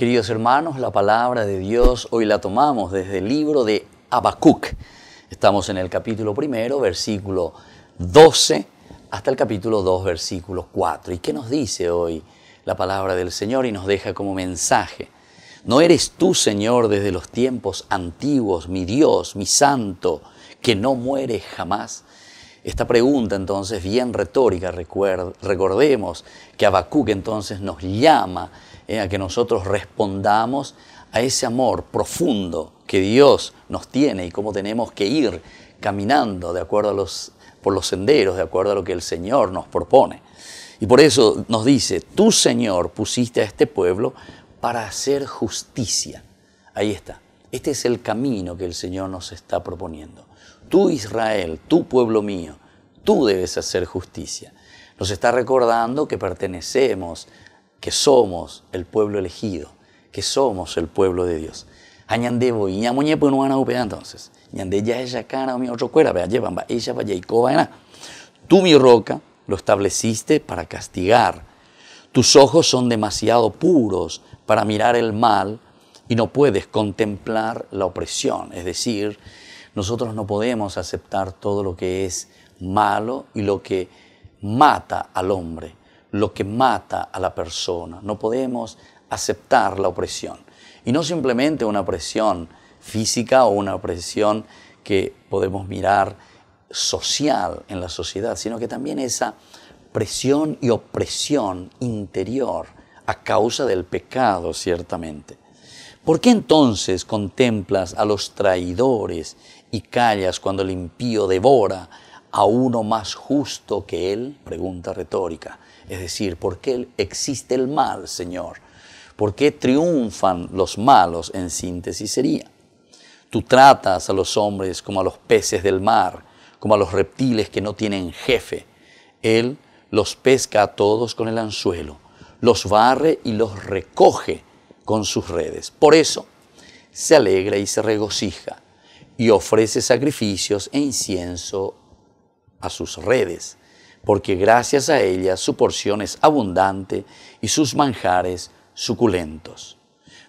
Queridos hermanos, la palabra de Dios hoy la tomamos desde el libro de Habacuc. Estamos en el capítulo primero, versículo 12, hasta el capítulo 2, versículo 4. ¿Y qué nos dice hoy la palabra del Señor y nos deja como mensaje? No eres tú, Señor, desde los tiempos antiguos, mi Dios, mi Santo, que no muere jamás esta pregunta entonces, bien retórica, recordemos que Habacuc entonces nos llama eh, a que nosotros respondamos a ese amor profundo que Dios nos tiene y cómo tenemos que ir caminando de acuerdo a los, por los senderos, de acuerdo a lo que el Señor nos propone. Y por eso nos dice, tú Señor pusiste a este pueblo para hacer justicia. Ahí está. Este es el camino que el Señor nos está proponiendo tú Israel, tú pueblo mío, tú debes hacer justicia. Nos está recordando que pertenecemos, que somos el pueblo elegido, que somos el pueblo de Dios. y pues no van a entonces. Ñande ya ella cara mi otro ella Tú mi roca lo estableciste para castigar. Tus ojos son demasiado puros para mirar el mal y no puedes contemplar la opresión, es decir, nosotros no podemos aceptar todo lo que es malo y lo que mata al hombre, lo que mata a la persona. No podemos aceptar la opresión. Y no simplemente una opresión física o una opresión que podemos mirar social en la sociedad, sino que también esa presión y opresión interior a causa del pecado, ciertamente. ¿Por qué entonces contemplas a los traidores y callas cuando el impío devora a uno más justo que él? Pregunta retórica. Es decir, ¿por qué existe el mal, Señor? ¿Por qué triunfan los malos? En síntesis sería. Tú tratas a los hombres como a los peces del mar, como a los reptiles que no tienen jefe. Él los pesca a todos con el anzuelo, los barre y los recoge con sus redes. Por eso se alegra y se regocija y ofrece sacrificios e incienso a sus redes, porque gracias a ellas su porción es abundante y sus manjares suculentos.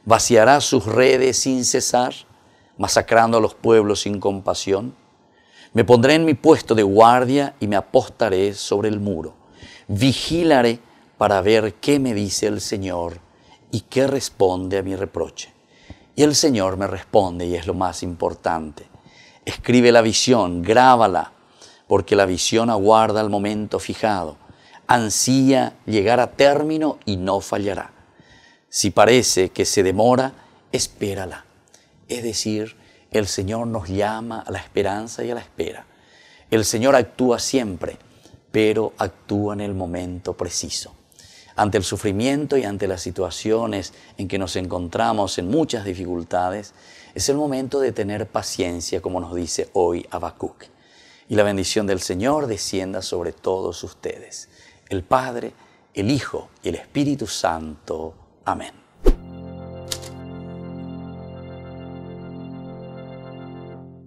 Vaciará sus redes sin cesar, masacrando a los pueblos sin compasión. Me pondré en mi puesto de guardia y me apostaré sobre el muro. Vigilaré para ver qué me dice el Señor y qué responde a mi reproche. Y el Señor me responde, y es lo más importante. Escribe la visión, grábala, porque la visión aguarda el momento fijado. Ansía llegar a término y no fallará. Si parece que se demora, espérala. Es decir, el Señor nos llama a la esperanza y a la espera. El Señor actúa siempre, pero actúa en el momento preciso ante el sufrimiento y ante las situaciones en que nos encontramos en muchas dificultades, es el momento de tener paciencia, como nos dice hoy Habacuc. Y la bendición del Señor descienda sobre todos ustedes, el Padre, el Hijo y el Espíritu Santo. Amén.